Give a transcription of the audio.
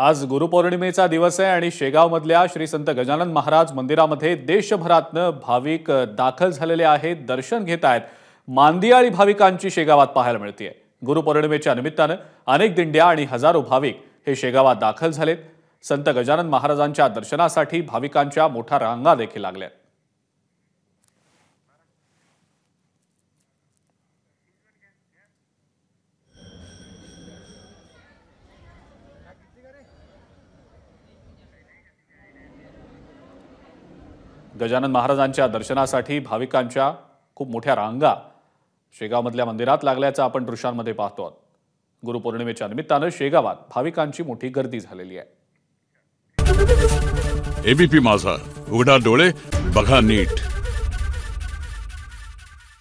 आज गुरुपौर्णिमेचा दिवस आहे आणि शेगावमधल्या श्री संत गजानन महाराज मंदिरामध्ये देशभरातनं भाविक दाखल झालेले आहेत दर्शन घेत आहेत मांदियाळी भाविकांची शेगावात पाहायला मिळते गुरुपौर्णिमेच्या निमित्तानं अनेक दिंड्या आणि हजारो भाविक हे शेगावात दाखल झालेत संत गजानन महाराजांच्या दर्शनासाठी भाविकांच्या मोठ्या रांगा देखील लागल्या गजानन महाराजांच्या दर्शनासाठी भाविकांच्या खूप मोठ्या रांगा शेगावमधल्या मंदिरात लागल्याचं आपण दृश्यांमध्ये पाहतो आहोत गुरुपौर्णिमेच्या निमित्तानं शेगावात भाविकांची मोठी गर्दी झालेली आहे एबीपी माझा उघडा डोळे बघा नीट